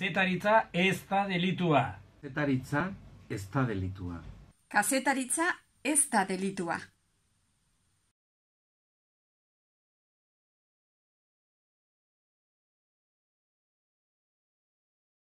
Kazetaritza ez da delitua. Kazetaritza ez da delitua. Kazetaritza ez da delitua.